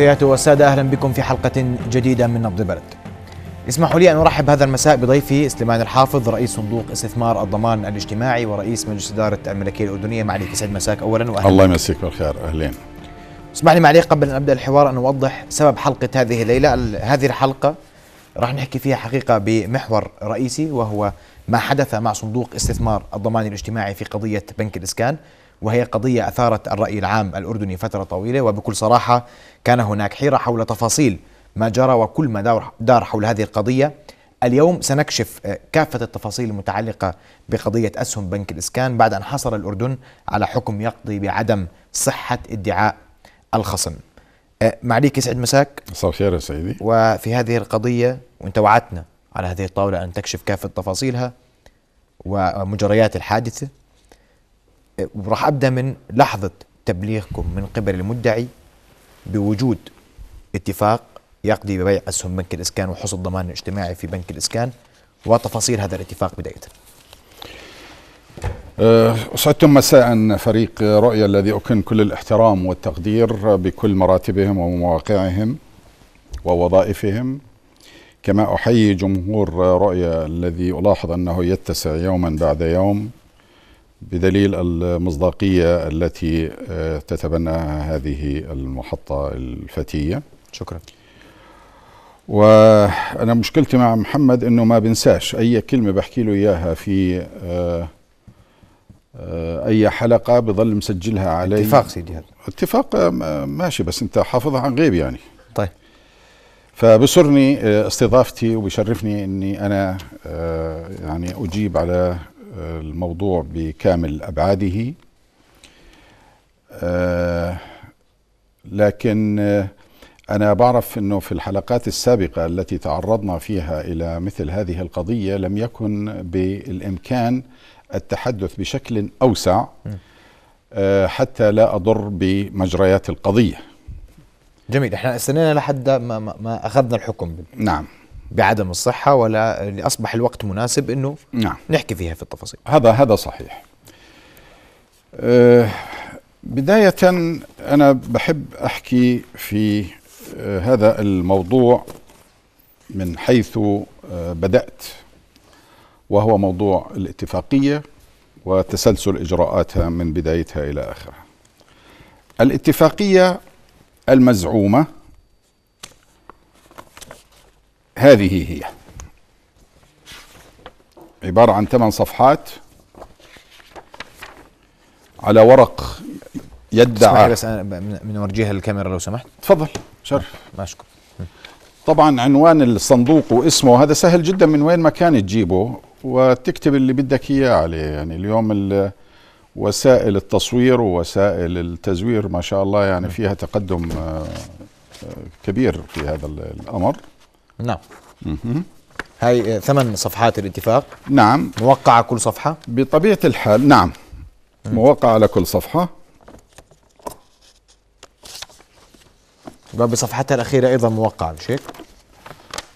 سيادته والسادة أهلا بكم في حلقة جديدة من نبض بلد اسمحوا لي أن أرحب هذا المساء بضيفي سليمان الحافظ رئيس صندوق استثمار الضمان الاجتماعي ورئيس مجلس إدارة الملكية الأردنية معاليك سعد مساك أولا وأهلا الله يمسيك بالخير أهلين اسمح لي معليك قبل أن أبدأ الحوار أن أوضح سبب حلقة هذه الليلة هذه الحلقة راح نحكي فيها حقيقة بمحور رئيسي وهو ما حدث مع صندوق استثمار الضمان الاجتماعي في قضية بنك الإسكان وهي قضية أثارت الرأي العام الأردني فترة طويلة وبكل صراحة كان هناك حيرة حول تفاصيل ما جرى وكل ما دار حول هذه القضية اليوم سنكشف آه، كافة التفاصيل المتعلقة بقضية أسهم بنك الإسكان بعد أن حصل الأردن على حكم يقضي بعدم صحة ادعاء الخصم آه، معليك يسعد مساك صار الخير يا سيدي وفي هذه القضية وانت وعدتنا على هذه الطاولة أن تكشف كافة تفاصيلها ومجريات الحادثة وراح ابدا من لحظه تبليغكم من قبل المدعي بوجود اتفاق يقضي ببيع اسهم بنك الاسكان وحصول الضمان الاجتماعي في بنك الاسكان وتفاصيل هذا الاتفاق بدايه. أه، أسعدتم مساء فريق رؤيا الذي أكن كل الاحترام والتقدير بكل مراتبهم ومواقعهم ووظائفهم كما أحيي جمهور رؤيا الذي ألاحظ أنه يتسع يوما بعد يوم بدليل المصداقية التي آه، تتبناها هذه المحطة الفتية شكرا وأنا مشكلتي مع محمد أنه ما بنساش أي كلمة بحكي له إياها في آه، آه، أي حلقة بظل مسجلها علي اتفاق سيدي هذا اتفاق ماشي بس أنت حافظها عن غيب يعني طيب فبسرني استضافتي وبشرفني اني انا يعني اجيب على الموضوع بكامل أبعاده آه، لكن أنا بعرف أنه في الحلقات السابقة التي تعرضنا فيها إلى مثل هذه القضية لم يكن بالإمكان التحدث بشكل أوسع آه، حتى لا أضر بمجريات القضية جميل احنا استنينا لحد ما, ما, ما اخذنا الحكم نعم بعدم الصحة ولا يعني أصبح الوقت مناسب أنه نعم. نحكي فيها في التفاصيل هذا هذا صحيح أه بداية أنا بحب أحكي في أه هذا الموضوع من حيث أه بدأت وهو موضوع الاتفاقية وتسلسل إجراءاتها من بدايتها إلى آخرها الاتفاقية المزعومة هذه هي عبارة عن ثمان صفحات على ورق يدعى بس أنا من ورجيها للكاميرا لو سمحت تفضل شرف ماشكو طبعا عنوان الصندوق واسمه هذا سهل جدا من وين ما كان تجيبه وتكتب اللي بدك اياه عليه يعني اليوم وسائل التصوير ووسائل التزوير ما شاء الله يعني فيها تقدم آه، آه، كبير في هذا الامر نعم هاي آه، ثمان صفحات الاتفاق نعم موقعة كل صفحة بطبيعة الحال نعم موقعة على كل صفحة بصفحتها الأخيرة أيضا موقعة مش هيك؟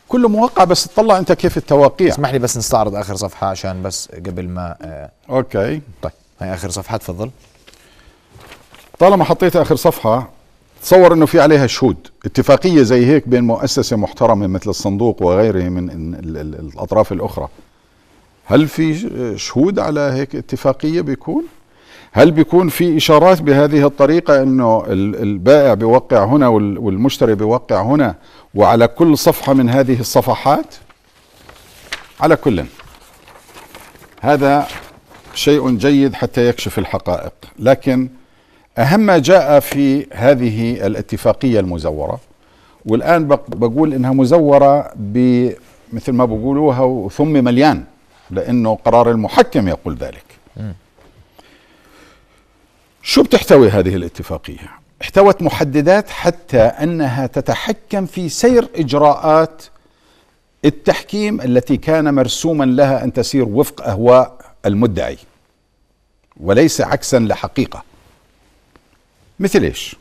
كله موقع بس تطلع انت كيف التواقيع اسمح لي بس نستعرض اخر صفحه عشان بس قبل ما آه، اوكي طيب هاي اخر صفحه تفضل طالما حطيت اخر صفحه تصور انه في عليها شهود اتفاقيه زي هيك بين مؤسسه محترمه مثل الصندوق وغيره من الاطراف الاخرى هل في شهود على هيك اتفاقيه بيكون هل بيكون في اشارات بهذه الطريقه انه البائع بيوقع هنا والمشتري بيوقع هنا وعلى كل صفحه من هذه الصفحات على كل هذا شيء جيد حتى يكشف الحقائق لكن أهم ما جاء في هذه الاتفاقية المزورة والآن بقول إنها مزورة مثل ما بقولوها ثم مليان لأنه قرار المحكم يقول ذلك شو بتحتوي هذه الاتفاقية؟ احتوت محددات حتى أنها تتحكم في سير إجراءات التحكيم التي كان مرسوما لها أن تسير وفق أهواء المدعي وليس عكسا لحقيقه مثل ايش؟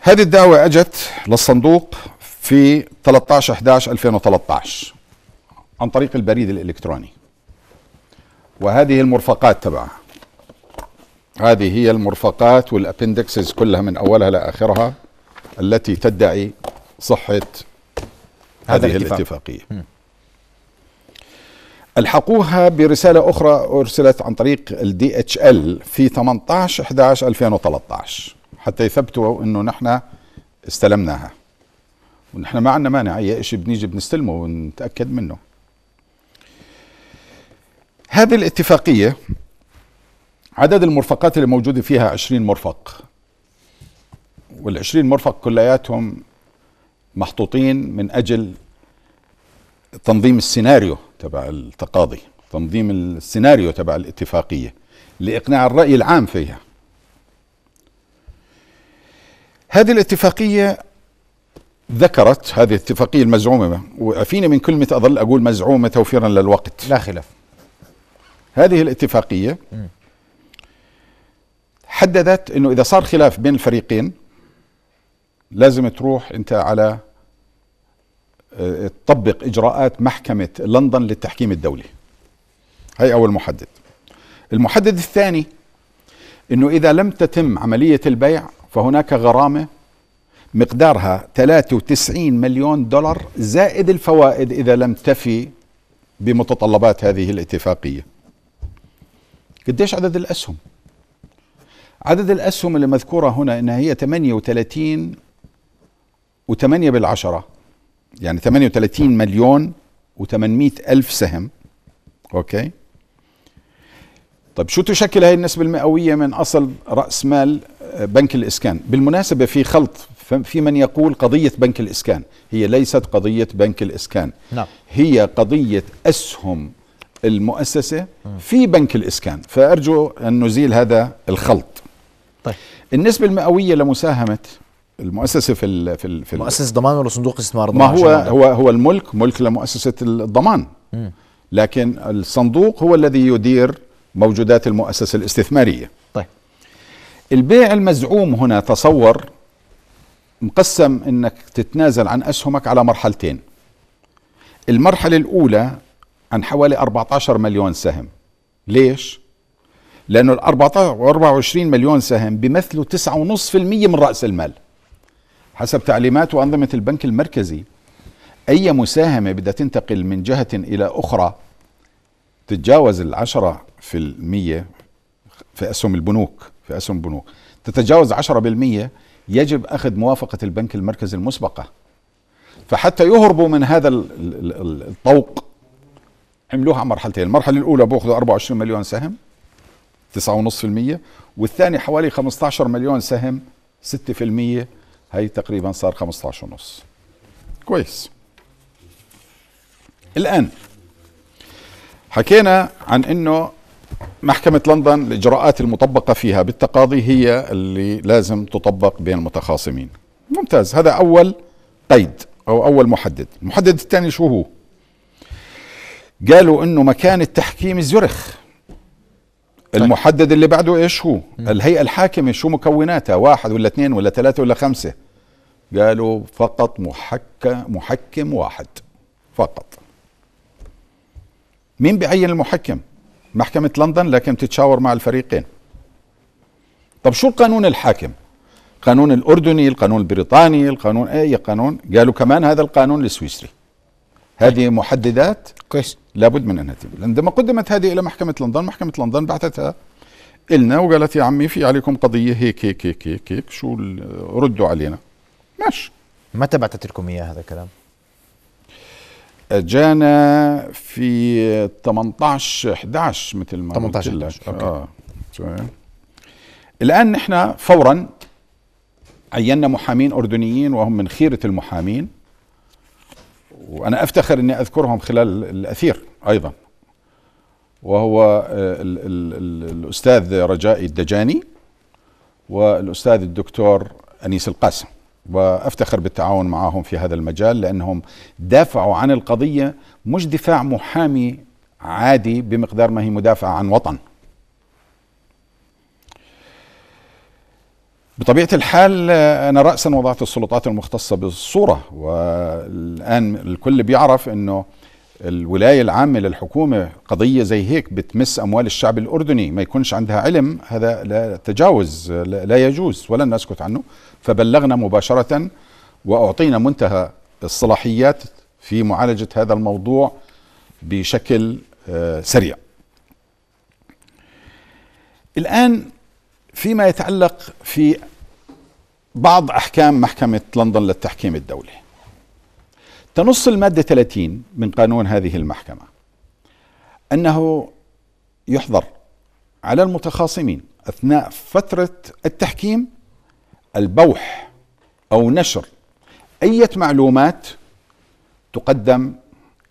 هذه الدعوة اجت للصندوق في 13 11 2013 عن طريق البريد الالكتروني وهذه المرفقات تبعها هذه هي المرفقات والابندكسز كلها من اولها لاخرها التي تدعي صحة هذه الاتفاق. الاتفاقية م. الحقوها برسالة أخرى أرسلت عن طريق الدي اتش ال في 18 11 2013 حتى يثبتوا أنه نحن استلمناها ونحن ما عندنا مانع أي شيء بنيجي بنستلمه ونتأكد منه هذه الاتفاقية عدد المرفقات اللي موجودة فيها 20 مرفق وال20 مرفق كلياتهم محطوطين من أجل تنظيم السيناريو تبع التقاضي تنظيم السيناريو تبع الاتفاقية لإقناع الرأي العام فيها هذه الاتفاقية ذكرت هذه الاتفاقية المزعومة وعفيني من كلمة أظل أقول مزعومة توفيرا للوقت لا خلاف هذه الاتفاقية حددت أنه إذا صار خلاف بين الفريقين لازم تروح أنت على آه، تطبق إجراءات محكمة لندن للتحكيم الدولي هي أول محدد المحدد الثاني أنه إذا لم تتم عملية البيع فهناك غرامة مقدارها 93 مليون دولار زائد الفوائد إذا لم تفي بمتطلبات هذه الاتفاقية قديش عدد الأسهم عدد الأسهم اللي مذكورة هنا إنها هي 38 و8 بالعشرة يعني 38 مليون و800 ألف سهم أوكي طيب شو تشكل هاي النسبة المئوية من أصل رأس مال آه، بنك الإسكان بالمناسبة في خلط في من يقول قضية بنك الإسكان هي ليست قضية بنك الإسكان نعم. هي قضية أسهم المؤسسة في بنك الإسكان فأرجو أن نزيل هذا الخلط طيب. النسبة المئوية لمساهمة المؤسسه في الـ في الـ في مؤسسه ضمان ولا صندوق استثمار ما هو هو هو الملك ملك لمؤسسه الضمان لكن الصندوق هو الذي يدير موجودات المؤسسه الاستثماريه طيب البيع المزعوم هنا تصور مقسم انك تتنازل عن اسهمك على مرحلتين المرحله الاولى عن حوالي 14 مليون سهم ليش لانه ال 24 مليون سهم بيمثلوا 9.5% من راس المال حسب تعليمات وأنظمة البنك المركزي أي مساهمة بدها تنتقل من جهة إلى أخرى تتجاوز العشرة في المية في أسهم البنوك في أسهم البنوك تتجاوز عشرة بالمية يجب أخذ موافقة البنك المركزي المسبقة فحتى يهربوا من هذا الطوق عملوها على مرحلتين المرحلة الأولى بأخذوا 24 مليون سهم 9.5% والثاني حوالي 15 مليون سهم 6% هي تقريبا صار 15 ونص كويس الآن حكينا عن أنه محكمة لندن الإجراءات المطبقة فيها بالتقاضي هي اللي لازم تطبق بين المتخاصمين ممتاز هذا أول قيد أو أول محدد المحدد الثاني شو هو قالوا أنه مكان التحكيم زرخ طيب. المحدد اللي بعده ايش هو؟ الهيئه الحاكمه شو مكوناتها؟ واحد ولا اثنين ولا ثلاثه ولا خمسه؟ قالوا فقط محك محكم واحد فقط مين بيعين المحكم؟ محكمة لندن لكن بتتشاور مع الفريقين طب شو القانون الحاكم؟ قانون الأردني القانون البريطاني القانون أي قانون قالوا كمان هذا القانون السويسري هذه محددات كويس لابد من انها تتم عندما قدمت هذه الى محكمه لندن محكمه لندن بعثتها إلنا وقالت يا عمي في عليكم قضيه هيك هيك هيك هيك, هيك شو ردوا علينا ماشي متى بعثت لكم اياه هذا الكلام اجانا في 18 11 مثل ما 18 قلت لك أوكي. اه الان نحن فورا عينا محامين اردنيين وهم من خيره المحامين وانا افتخر اني اذكرهم خلال الاثير ايضا وهو آه، ال ال ال الاستاذ رجائي الدجاني والاستاذ الدكتور انيس القاسم وافتخر بالتعاون معهم في هذا المجال لانهم دافعوا عن القضيه مش دفاع محامي عادي بمقدار ما هي مدافعه عن وطن بطبيعة الحال آه، أنا رأسا وضعت السلطات المختصة بالصورة والآن الكل بيعرف أنه الولاية العامة للحكومة قضية زي هيك بتمس أموال الشعب الأردني ما يكونش عندها علم هذا لا تجاوز لا يجوز ولن نسكت عنه فبلغنا مباشرة وأعطينا منتهى الصلاحيات في معالجة هذا الموضوع بشكل آه، سريع الآن فيما يتعلق في بعض أحكام محكمة لندن للتحكيم الدولي تنص المادة 30 من قانون هذه المحكمة أنه يحظر على المتخاصمين أثناء فترة التحكيم البوح أو نشر أي معلومات تقدم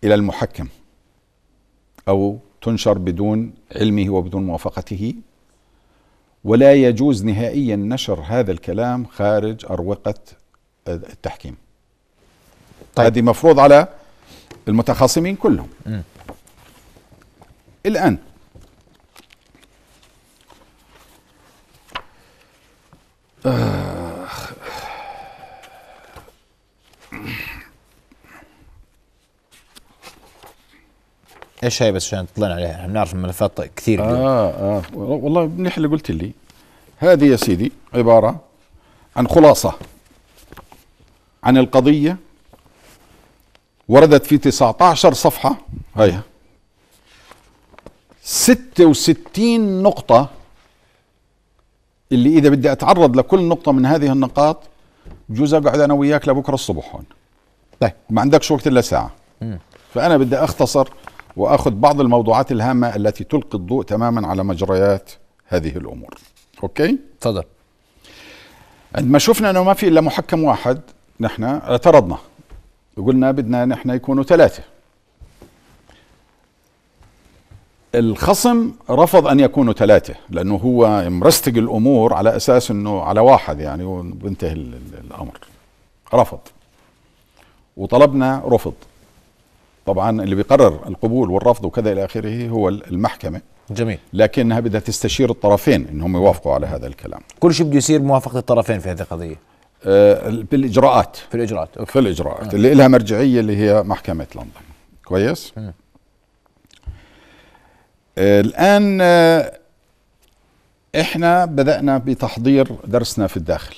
إلى المحكم أو تنشر بدون علمه وبدون موافقته ولا يجوز نهائيا نشر هذا الكلام خارج أروقة التحكيم طيب. هذه مفروض على المتخاصمين كلهم م. الآن آه ايش هي بس عشان تطلعنا عليها احنا بنعرف الملفات كثير اه اليوم. اه والله منيح اللي قلت لي هذه يا سيدي عباره عن خلاصه عن القضيه وردت في 19 صفحه هاي 66 نقطه اللي اذا بدي اتعرض لكل نقطه من هذه النقاط بجوز اقعد انا وياك لبكره الصبح هون طيب ما عندكش وقت الا ساعه م. فانا بدي اختصر واخذ بعض الموضوعات الهامه التي تلقي الضوء تماما على مجريات هذه الامور اوكي تفضل عندما شفنا انه ما في الا محكم واحد نحن اعترضنا وقلنا بدنا نحن يكونوا ثلاثه الخصم رفض ان يكونوا ثلاثه لانه هو مرستق الامور على اساس انه على واحد يعني وبنتهي الامر رفض وطلبنا رفض طبعا اللي بيقرر القبول والرفض وكذا الى اخره هو المحكمه جميل لكنها بدها تستشير الطرفين انهم يوافقوا على هذا الكلام كل شيء بده يصير موافقه الطرفين في هذه القضيه آه، بالاجراءات في الاجراءات أوكي. في الاجراءات آه. اللي لها مرجعيه اللي هي محكمه لندن كويس آه. آه الان آه احنا بدانا بتحضير درسنا في الداخل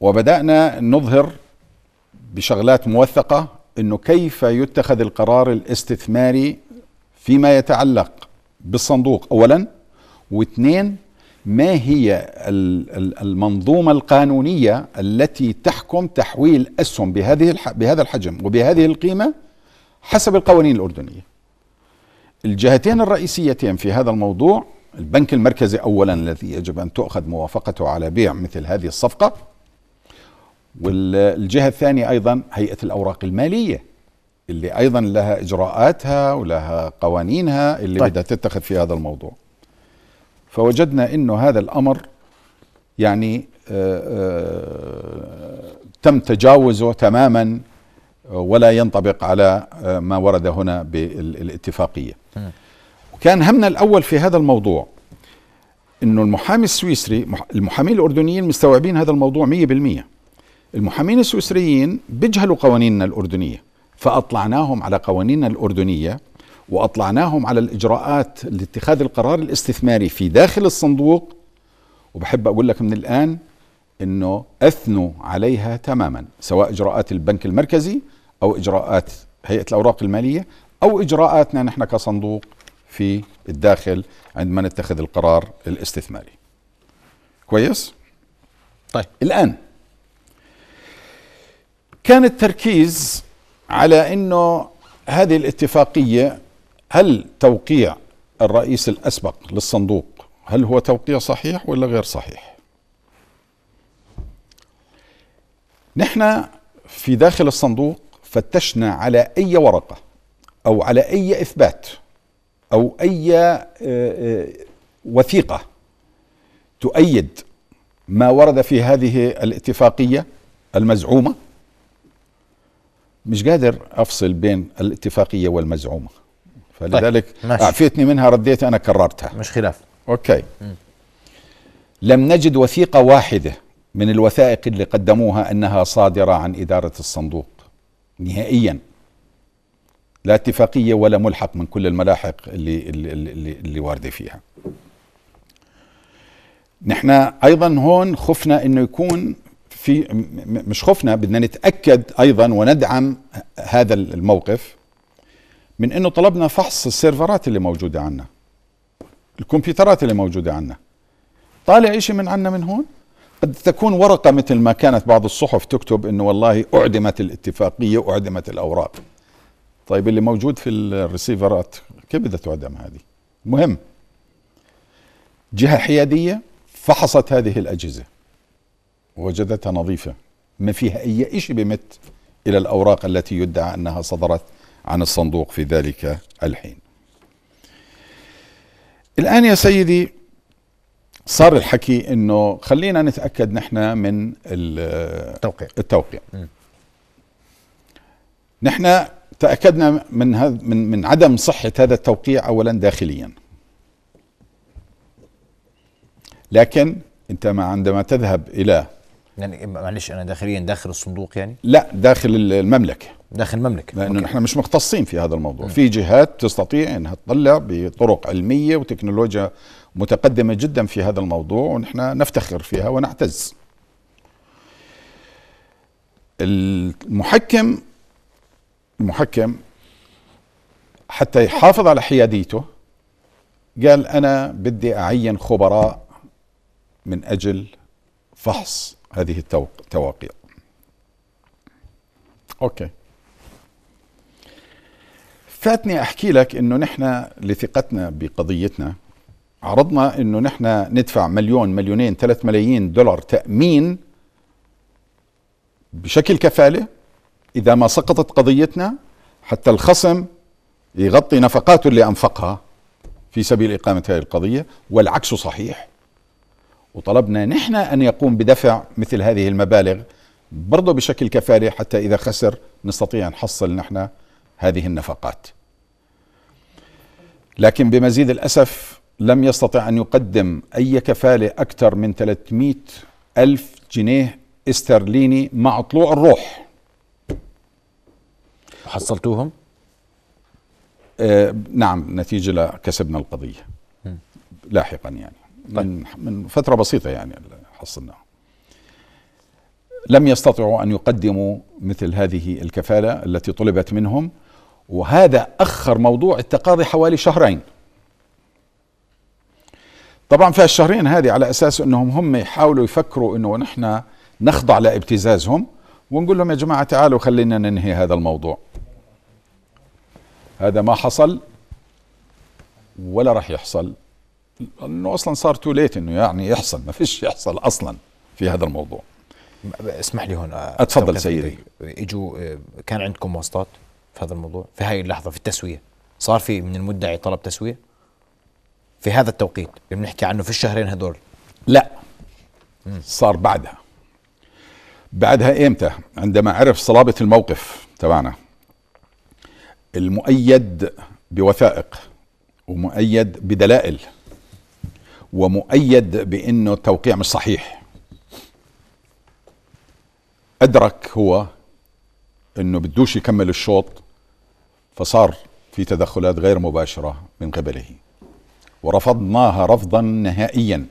وبدانا نظهر بشغلات موثقه انه كيف يتخذ القرار الاستثماري فيما يتعلق بالصندوق اولا واثنين ما هي المنظومه القانونيه التي تحكم تحويل اسهم بهذه بهذا الحجم وبهذه القيمه حسب القوانين الاردنيه الجهتين الرئيسيتين في هذا الموضوع البنك المركزي اولا الذي يجب ان تؤخذ موافقته على بيع مثل هذه الصفقه والجهة الثانية أيضا هيئة الأوراق المالية اللي أيضا لها إجراءاتها ولها قوانينها اللي طيب. بدها تتخذ في هذا الموضوع فوجدنا أنه هذا الأمر يعني آآ آه، آآ آه، تم تجاوزه تماما ولا ينطبق على آه، ما ورد هنا بالاتفاقية وكان همنا الأول في هذا الموضوع أنه المحامي السويسري المحامين الأردنيين مستوعبين هذا الموضوع 100% المحامين السويسريين بيجهلوا قوانيننا الأردنية فأطلعناهم على قوانيننا الأردنية وأطلعناهم على الإجراءات لاتخاذ القرار الاستثماري في داخل الصندوق وبحب أقول لك من الآن أنه أثنوا عليها تماما سواء إجراءات البنك المركزي أو إجراءات هيئة الأوراق المالية أو إجراءاتنا نحن كصندوق في الداخل عندما نتخذ القرار الاستثماري كويس؟ طيب الآن كان التركيز على انه هذه الاتفاقيه هل توقيع الرئيس الاسبق للصندوق هل هو توقيع صحيح ولا غير صحيح؟ نحن في داخل الصندوق فتشنا على اي ورقه او على اي اثبات او اي آه، آه، وثيقه تؤيد ما ورد في هذه الاتفاقيه المزعومه مش قادر افصل بين الاتفاقيه والمزعومه طيب، فلذلك طيب. اعفيتني منها رديت انا كررتها مش خلاف اوكي م. لم نجد وثيقه واحده من الوثائق اللي قدموها انها صادره عن اداره الصندوق نهائيا لا اتفاقيه ولا ملحق من كل الملاحق اللي اللي اللي, اللي وارده فيها نحن ايضا هون خفنا انه يكون في مش خوفنا بدنا نتاكد ايضا وندعم هذا الموقف من انه طلبنا فحص السيرفرات اللي موجوده عنا الكمبيوترات اللي موجوده عنا طالع شيء من عنا من هون قد تكون ورقه مثل ما كانت بعض الصحف تكتب انه والله اعدمت الاتفاقيه اعدمت الاوراق طيب اللي موجود في الريسيفرات كيف بدها تعدم هذه مهم جهه حياديه فحصت هذه الاجهزه وجدتها نظيفة ما فيها أي شيء بمت إلى الأوراق التي يدعى أنها صدرت عن الصندوق في ذلك الحين الآن يا سيدي صار الحكي أنه خلينا نتأكد نحن من التوقيع التوقيع نحن تأكدنا من, هذ من, من عدم صحة هذا التوقيع أولا داخليا لكن أنت ما عندما تذهب إلى يعني معلش انا داخليا داخل الصندوق يعني؟ لا داخل المملكه داخل المملكه لانه نحن مش مختصين في هذا الموضوع، م. في جهات تستطيع انها تطلع بطرق علميه وتكنولوجيا متقدمه جدا في هذا الموضوع ونحن نفتخر فيها ونعتز. المحكم المحكم حتى يحافظ على حياديته قال انا بدي اعين خبراء من اجل فحص هذه التواقيع اوكي فاتني احكي لك انه نحن لثقتنا بقضيتنا عرضنا انه نحن ندفع مليون مليونين ثلاث ملايين دولار تامين بشكل كفاله اذا ما سقطت قضيتنا حتى الخصم يغطي نفقاته اللي انفقها في سبيل اقامه هذه القضيه والعكس صحيح وطلبنا نحن أن يقوم بدفع مثل هذه المبالغ برضه بشكل كفالة حتى إذا خسر نستطيع نحصل نحن هذه النفقات لكن بمزيد الأسف لم يستطع أن يقدم أي كفالة أكثر من 300 ألف جنيه استرليني مع طلوع الروح حصلتوهم؟ آه نعم نتيجة لكسبنا القضية لاحقا يعني من من فتره بسيطه يعني حصلناها لم يستطيعوا ان يقدموا مثل هذه الكفاله التي طلبت منهم وهذا اخر موضوع التقاضي حوالي شهرين طبعا في الشهرين هذه على اساس انهم هم يحاولوا يفكروا انه نحن نخضع لابتزازهم ونقول لهم يا جماعه تعالوا خلينا ننهي هذا الموضوع هذا ما حصل ولا راح يحصل انه اصلا صار تو ليت انه يعني يحصل ما فيش يحصل اصلا في هذا الموضوع اسمح لي هون اتفضل سيدي اجوا كان عندكم واسطات في هذا الموضوع في هاي اللحظه في التسويه صار في من المدعي طلب تسويه في هذا التوقيت اللي بنحكي عنه في الشهرين هذول لا صار بعدها بعدها امتى عندما عرف صلابه الموقف تبعنا المؤيد بوثائق ومؤيد بدلائل ومؤيد بانه التوقيع مش صحيح ادرك هو انه بدوش يكمل الشوط فصار في تدخلات غير مباشره من قبله ورفضناها رفضا نهائيا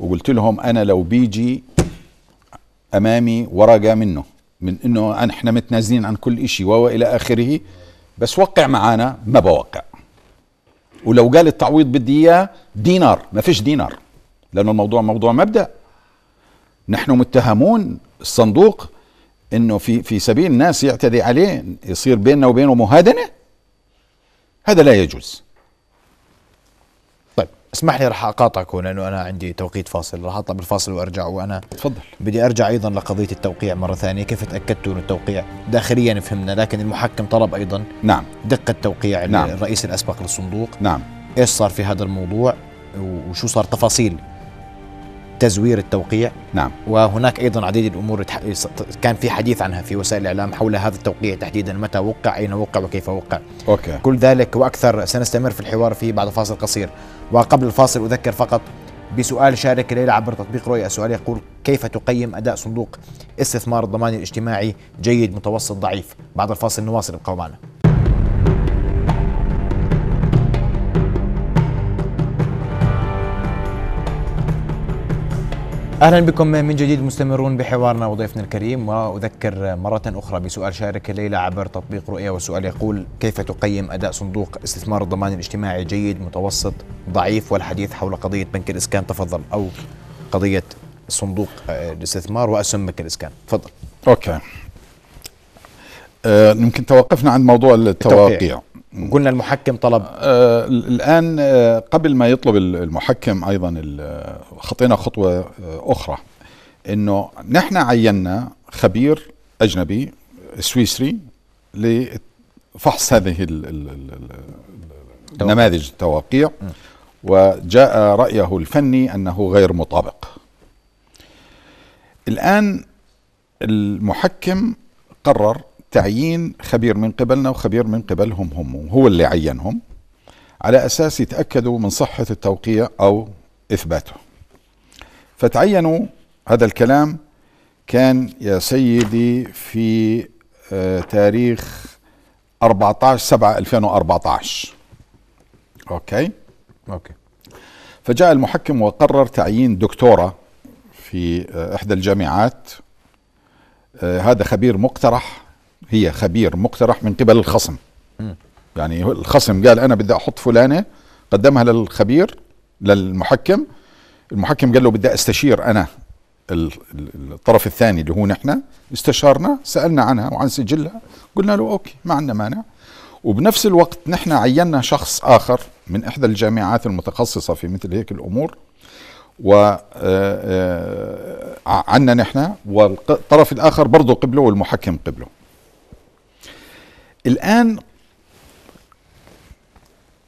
وقلت لهم انا لو بيجي امامي ورقه منه من انه احنا متنازلين عن كل شيء والى اخره بس وقع معانا ما بوقع ولو قال التعويض بدي اياه دينار ما فيش دينار لأنه الموضوع موضوع مبدأ نحن متهمون الصندوق انه في في سبيل ناس يعتدي عليه يصير بيننا وبينه مهادنه هذا لا يجوز اسمح لي راح اقاطعك لانه انا عندي توقيت فاصل راح اطلع بالفاصل وارجع وانا تفضل بدي ارجع ايضا لقضيه التوقيع مره ثانيه كيف تاكدتوا انه التوقيع داخليا فهمنا لكن المحكم طلب ايضا نعم دقه توقيع نعم الرئيس الاسبق للصندوق نعم ايش صار في هذا الموضوع وشو صار تفاصيل تزوير التوقيع نعم وهناك ايضا عديد الامور كان في حديث عنها في وسائل الاعلام حول هذا التوقيع تحديدا متى وقع اين وقع وكيف وقع أوكي. كل ذلك واكثر سنستمر في الحوار فيه بعد فاصل قصير وقبل الفاصل اذكر فقط بسؤال شارك الليلة عبر تطبيق رؤيا السؤال يقول كيف تقيم أداء صندوق استثمار الضمان الاجتماعي جيد متوسط ضعيف بعد الفاصل نواصل ابقوا معنا اهلا بكم من جديد مستمرون بحوارنا وضيفنا الكريم واذكر مره اخرى بسؤال شارك الليله عبر تطبيق رؤيا والسؤال يقول كيف تقيم اداء صندوق استثمار الضمان الاجتماعي جيد متوسط ضعيف والحديث حول قضيه بنك الاسكان تفضل او قضيه صندوق الاستثمار واسهم بنك الاسكان تفضل اوكي آه، يمكن أه توقفنا عند موضوع التوقيع, التوقيع. قلنا المحكم طلب آه الآن آه قبل ما يطلب المحكم أيضا خطينا خطوة آه، أخرى أنه نحن عينا خبير أجنبي سويسري لفحص هذه الـ الـ الـ النماذج التواقيع وجاء رأيه الفني أنه غير مطابق الآن المحكم قرر تعيين خبير من قبلنا وخبير من قبلهم هم هو اللي عينهم على أساس يتأكدوا من صحة التوقيع أو إثباته فتعينوا هذا الكلام كان يا سيدي في آه، تاريخ 14 7 2014 اوكي اوكي فجاء المحكم وقرر تعيين دكتوره في آه، احدى الجامعات آه، هذا خبير مقترح هي خبير مقترح من قبل الخصم م. يعني الخصم قال انا بدي احط فلانه قدمها للخبير للمحكم المحكم قال له بدي استشير انا الطرف الثاني اللي هو نحن استشارنا سالنا عنها وعن سجلها قلنا له اوكي ما عندنا مانع وبنفس الوقت نحن عينا شخص اخر من احدى الجامعات المتخصصه في مثل هيك الامور و آه، آه، عنا نحن والطرف الاخر برضه قبله والمحكم قبله الآن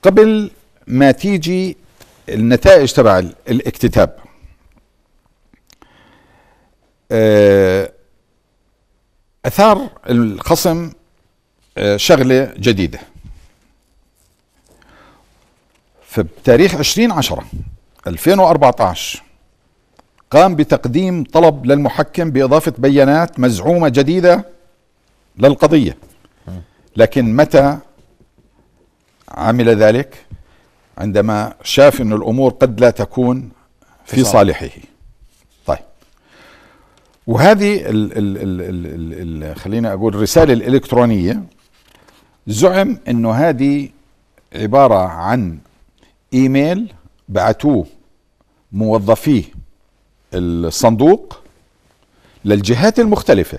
قبل ما تيجي النتائج تبع الاكتتاب آه، أثار الخصم آه، شغلة جديدة فبتاريخ 20 10 2014 قام بتقديم طلب للمحكم بإضافة بيانات مزعومة جديدة للقضية لكن متى عمل ذلك عندما شاف أن الأمور قد لا تكون في صالحه طيب وهذه الـ الـ الـ الـ الـ خلينا أقول الرسالة الإلكترونية زعم أنه هذه عبارة عن إيميل بعتوه موظفي الصندوق للجهات المختلفة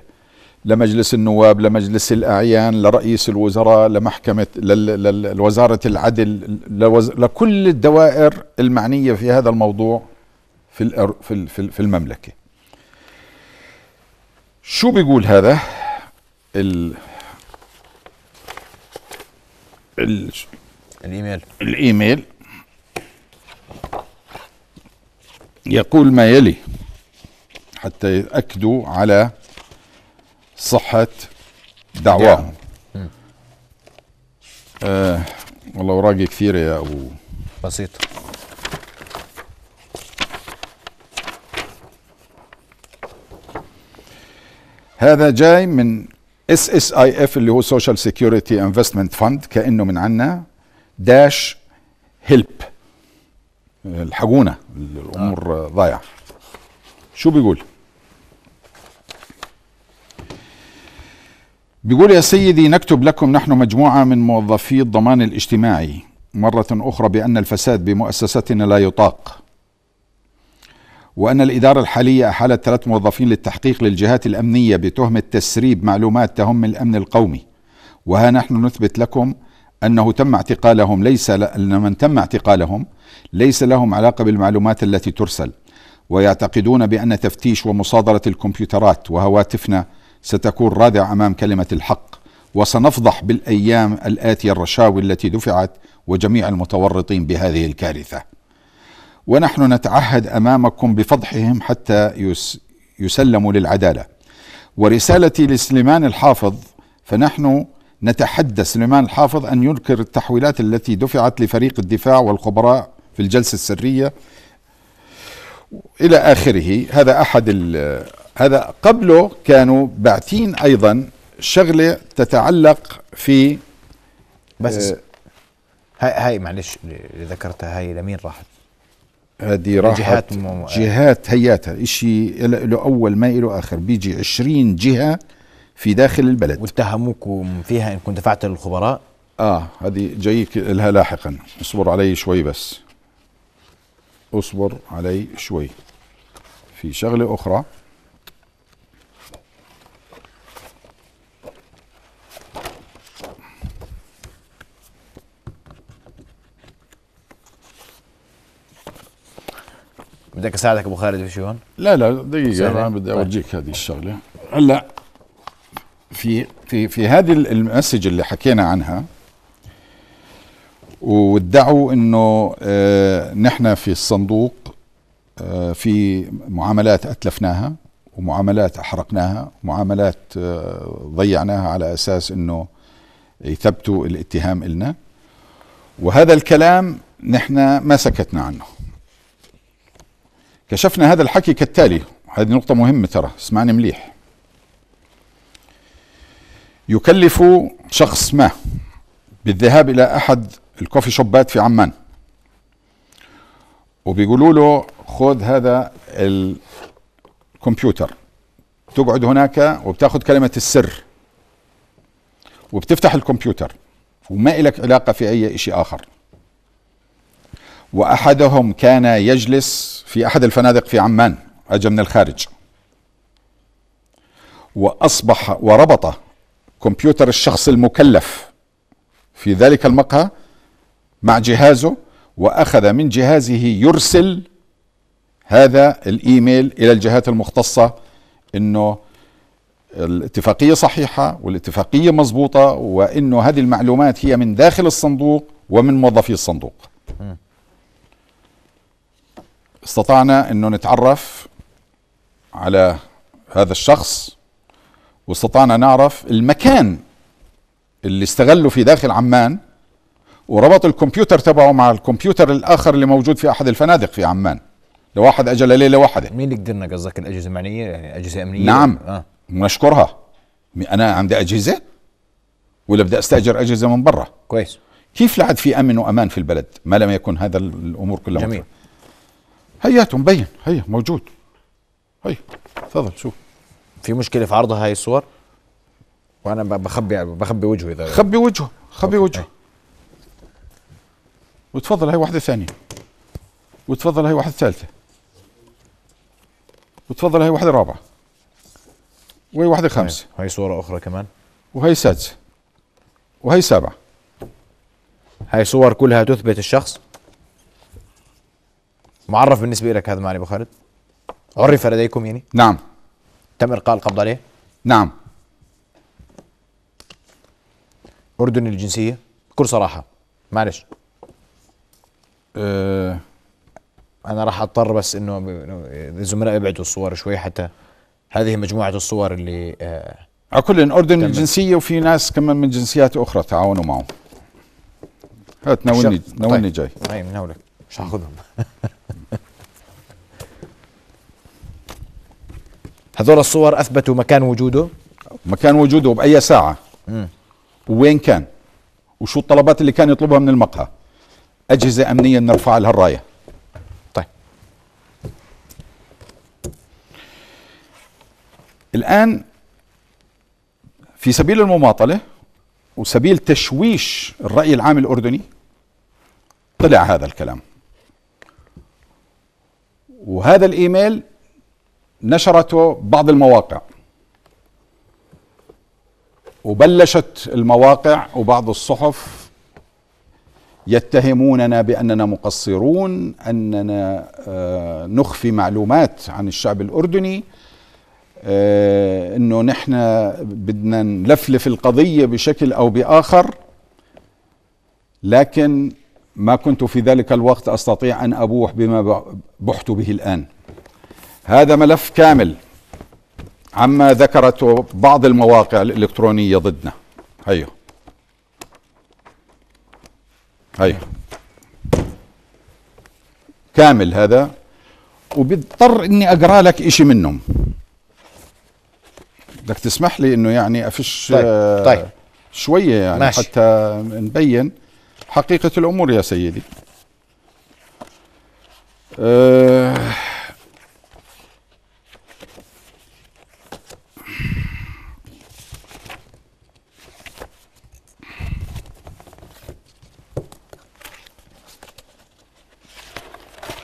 لمجلس النواب لمجلس الأعيان لرئيس الوزراء لمحكمة لوزارة العدل لوز لكل الدوائر المعنية في هذا الموضوع في, في, في المملكة شو بيقول هذا ال ال الايميل الايميل يقول ما يلي حتى يأكدوا على صحة دعواهم نعم. آه والله أوراقي كثيرة يا أبو بسيطة هذا جاي من اس اس اي اف اللي هو سوشيال سيكيورتي انفستمنت فند كانه من عنا داش هيلب الحقونا الامور آه. ضايعه شو بيقول؟ بيقول يا سيدي نكتب لكم نحن مجموعة من موظفي الضمان الاجتماعي مرة أخرى بأن الفساد بمؤسستنا لا يطاق وأن الإدارة الحالية أحالت ثلاث موظفين للتحقيق للجهات الأمنية بتهمة تسريب معلومات تهم الأمن القومي وها نحن نثبت لكم أنه تم اعتقالهم ليس أن من تم اعتقالهم ليس لهم علاقة بالمعلومات التي ترسل ويعتقدون بأن تفتيش ومصادرة الكمبيوترات وهواتفنا ستكون رادع امام كلمه الحق وسنفضح بالايام الاتيه الرشاوي التي دفعت وجميع المتورطين بهذه الكارثه. ونحن نتعهد امامكم بفضحهم حتى يس يسلموا للعداله. ورسالتي لسليمان الحافظ فنحن نتحدى سليمان الحافظ ان ينكر التحويلات التي دفعت لفريق الدفاع والخبراء في الجلسه السريه الى اخره، هذا احد هذا قبله كانوا باعتين ايضا شغله تتعلق في بس آه هاي هاي معلش اللي ذكرتها هاي لمين راحت؟ هذه راحت جهات, جهات هياتها شيء له اول ما له اخر بيجي 20 جهه في داخل البلد واتهموكم فيها انكم دفعتوا للخبراء؟ اه هذه جايك لها لاحقا اصبر علي شوي بس اصبر علي شوي في شغله اخرى بدك اساعدك ابو خالد هون؟ لا لا دقيقه انا بدي طيب. اورجيك هذه الشغله هلا في في في هذه المسج اللي حكينا عنها وادعوا انه آه نحن في الصندوق آه في معاملات اتلفناها ومعاملات احرقناها ومعاملات آه ضيعناها على اساس انه يثبتوا الاتهام النا وهذا الكلام نحن ما سكتنا عنه كشفنا هذا الحكي كالتالي هذه نقطة مهمة ترى اسمعني مليح يكلف شخص ما بالذهاب إلى أحد الكوفي شوبات في عمان وبيقولوا له خذ هذا الكمبيوتر تقعد هناك وبتاخذ كلمة السر وبتفتح الكمبيوتر وما إلك علاقة في أي شيء آخر وأحدهم كان يجلس في أحد الفنادق في عمان أجا من الخارج وأصبح وربط كمبيوتر الشخص المكلف في ذلك المقهى مع جهازه وأخذ من جهازه يرسل هذا الإيميل إلى الجهات المختصة أنه الاتفاقية صحيحة والاتفاقية مضبوطة وأنه هذه المعلومات هي من داخل الصندوق ومن موظفي الصندوق استطعنا انه نتعرف على هذا الشخص واستطعنا نعرف المكان اللي استغله في داخل عمان وربط الكمبيوتر تبعه مع الكمبيوتر الاخر اللي موجود في احد الفنادق في عمان لواحد اجل ليله واحده مين اللي قدرنا قصدك الاجهزه المعنيه يعني اجهزه امنيه نعم آه. نشكرها انا عندي اجهزه ولا بدي استاجر اجهزه من برا كويس كيف لعد في امن وامان في البلد ما لم يكن هذا الامور كلها جميل مطلع. هيات مبين هي موجود هي تفضل شوف في مشكله في عرض هاي الصور وانا بخبي بخبي وجهه اذا خبي وجهه خبي وجهه وتفضل هاي واحده ثانيه وتفضل هاي واحده ثالثه وتفضل هاي واحده رابعه وهي واحده خامسه هاي صوره اخرى كمان وهي سادسه وهي سابعه هاي صور كلها تثبت الشخص معرف بالنسبه لك هذا معني ابو خالد عرف لديكم يعني نعم تم القاء القبض عليه نعم اردني الجنسيه بكل صراحه معلش أه انا راح اضطر بس انه الزملاء يبعدوا الصور شوي حتى هذه مجموعه الصور اللي أه على كل اردن الجنسيه وفي ناس كمان من جنسيات اخرى تعاونوا معه هات ناولني ناولني طيب. جاي طيب ناولك مش هاخذهم هذول الصور اثبتوا مكان وجوده مكان وجوده باي ساعه مم. وين كان وشو الطلبات اللي كان يطلبها من المقهى اجهزه امنيه نرفع لها الرايه طيب الان في سبيل المماطله وسبيل تشويش الراي العام الاردني طلع هذا الكلام وهذا الإيميل نشرته بعض المواقع وبلشت المواقع وبعض الصحف يتهموننا باننا مقصرون اننا آه، نخفي معلومات عن الشعب الاردني آه، انه نحن بدنا نلفلف القضيه بشكل او باخر لكن ما كنت في ذلك الوقت استطيع ان ابوح بما بحت به الان. هذا ملف كامل عما ذكرته بعض المواقع الالكترونيه ضدنا. هيا. هيا. كامل هذا وبضطر اني اقرا لك شيء منهم. بدك تسمح لي انه يعني افش طيب. طيب. آه، شويه يعني ماشي. حتى نبين حقيقة الأمور يا سيدي أه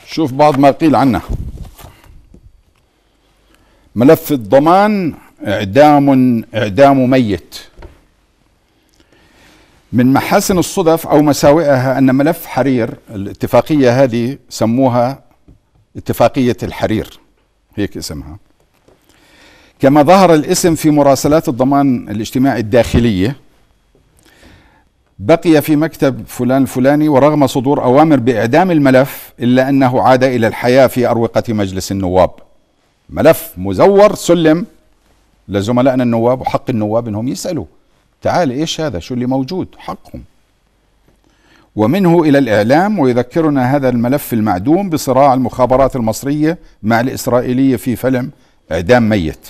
شوف بعض ما قيل عنه ملف الضمان إعدام إعدام ميت من محاسن الصدف أو مساوئها أن ملف حرير الاتفاقية هذه سموها اتفاقية الحرير هيك اسمها كما ظهر الاسم في مراسلات الضمان الاجتماعي الداخلية بقي في مكتب فلان الفلاني ورغم صدور أوامر بإعدام الملف إلا أنه عاد إلى الحياة في أروقة مجلس النواب ملف مزور سلم لزملائنا النواب وحق النواب أنهم يسألوا تعال إيش هذا شو اللي موجود حقهم ومنه إلى الإعلام ويذكرنا هذا الملف المعدوم بصراع المخابرات المصرية مع الإسرائيلية في فيلم إعدام ميت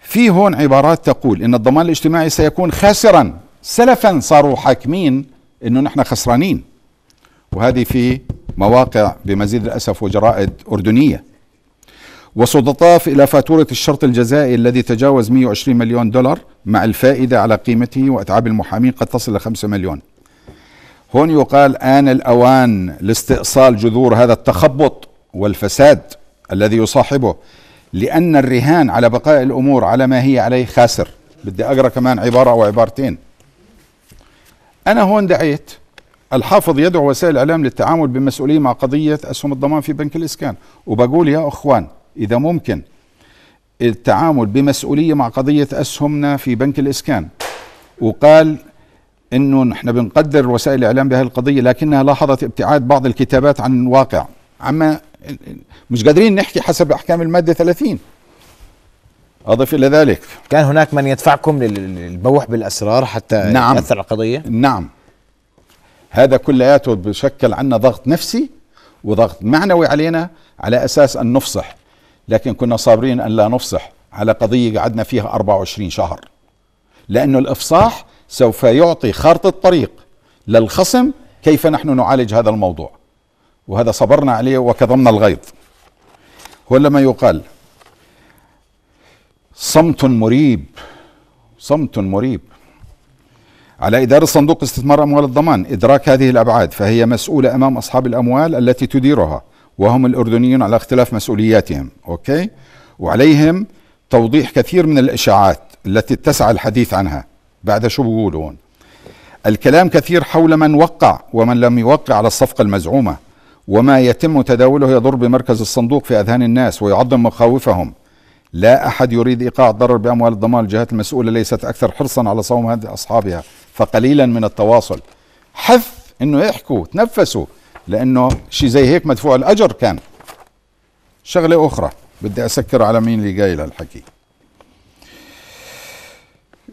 في هون عبارات تقول إن الضمان الاجتماعي سيكون خاسرا سلفا صاروا حاكمين إنه نحن خسرانين وهذه في مواقع بمزيد الأسف وجرائد أردنية وستضاف إلى فاتورة الشرط الجزائي الذي تجاوز 120 مليون دولار مع الفائدة على قيمته وأتعاب المحامين قد تصل إلى 5 مليون هون يقال آن الأوان لاستئصال جذور هذا التخبط والفساد الذي يصاحبه لأن الرهان على بقاء الأمور على ما هي عليه خاسر بدي أقرأ كمان عبارة أو عبارتين أنا هون دعيت الحافظ يدعو وسائل الإعلام للتعامل بمسؤولية مع قضية أسهم الضمان في بنك الإسكان وبقول يا أخوان إذا ممكن التعامل بمسؤولية مع قضية أسهمنا في بنك الإسكان وقال انه نحن بنقدر وسائل الاعلام بهذه القضيه لكنها لاحظت ابتعاد بعض الكتابات عن الواقع عما مش قادرين نحكي حسب احكام الماده 30 اضف الى ذلك كان هناك من يدفعكم للبوح بالاسرار حتى نعم ياثر على القضيه نعم هذا كلياته بشكل عنا ضغط نفسي وضغط معنوي علينا على اساس ان نفصح لكن كنا صابرين أن لا نفصح على قضية قعدنا فيها 24 شهر لأنه الإفصاح سوف يعطي خارطة طريق للخصم كيف نحن نعالج هذا الموضوع وهذا صبرنا عليه وكظمنا الغيظ لما يقال صمت مريب صمت مريب على إدارة صندوق استثمار أموال الضمان إدراك هذه الأبعاد فهي مسؤولة أمام أصحاب الأموال التي تديرها وهم الأردنيون على اختلاف مسؤولياتهم أوكي وعليهم توضيح كثير من الإشاعات التي اتسع الحديث عنها بعد شو بقولوا هون الكلام كثير حول من وقع ومن لم يوقع على الصفقة المزعومة وما يتم تداوله يضر بمركز الصندوق في أذهان الناس ويعظم مخاوفهم لا أحد يريد إيقاع الضرر بأموال الضمان الجهات المسؤولة ليست أكثر حرصا على صوم أصحابها فقليلا من التواصل حث أنه يحكوا تنفسوا لانه شيء زي هيك مدفوع الاجر كان شغله اخرى بدي اسكر على مين اللي قايل هالحكي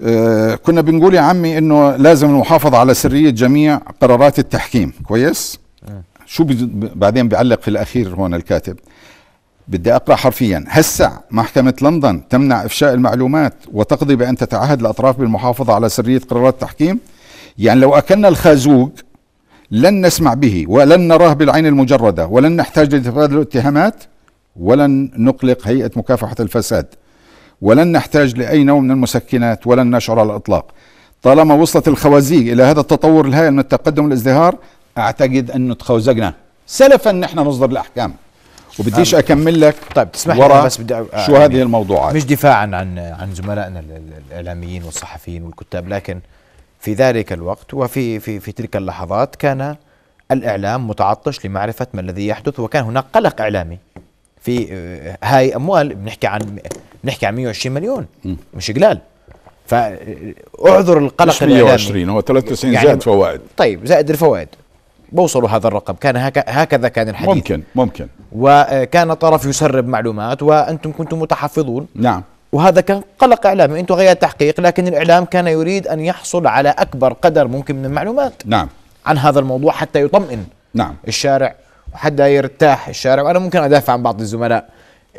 آه، كنا بنقول يا عمي انه لازم المحافظه على سريه جميع قرارات التحكيم كويس آه. شو بعدين بيعلق في الاخير هون الكاتب بدي اقرا حرفيا هسع محكمه لندن تمنع افشاء المعلومات وتقضي بان تتعهد الاطراف بالمحافظه على سريه قرارات التحكيم يعني لو اكلنا الخازوق لن نسمع به ولن نراه بالعين المجردة ولن نحتاج لتبادل الاتهامات ولن نقلق هيئة مكافحة الفساد ولن نحتاج لأي نوع من المسكنات ولن نشعر على الإطلاق طالما وصلت الخوازيق إلى هذا التطور الهائل من التقدم والازدهار أعتقد أنه تخوزقنا سلفا نحن نصدر الأحكام وبديش اكمل لك طيب تسمح لي بس بدي أ... شو هذه يعني الموضوعات مش دفاعا عن عن زملائنا الاعلاميين والصحفيين والكتاب لكن في ذلك الوقت وفي في في تلك اللحظات كان الاعلام متعطش لمعرفه ما الذي يحدث وكان هناك قلق اعلامي في آه، هاي اموال بنحكي عن بنحكي عن 120 مليون مش قلال فاعذر آه، القلق مش 120 هو 93 يعني زائد فوائد طيب زائد الفوائد بوصلوا هذا الرقم كان هكذا كان الحديث ممكن ممكن وكان طرف يسرب معلومات وانتم كنتم متحفظون نعم وهذا كان قلق اعلامي انتم غير تحقيق لكن الاعلام كان يريد ان يحصل على اكبر قدر ممكن من المعلومات نعم عن هذا الموضوع حتى يطمئن نعم الشارع وحتى يرتاح الشارع وانا ممكن ادافع عن بعض الزملاء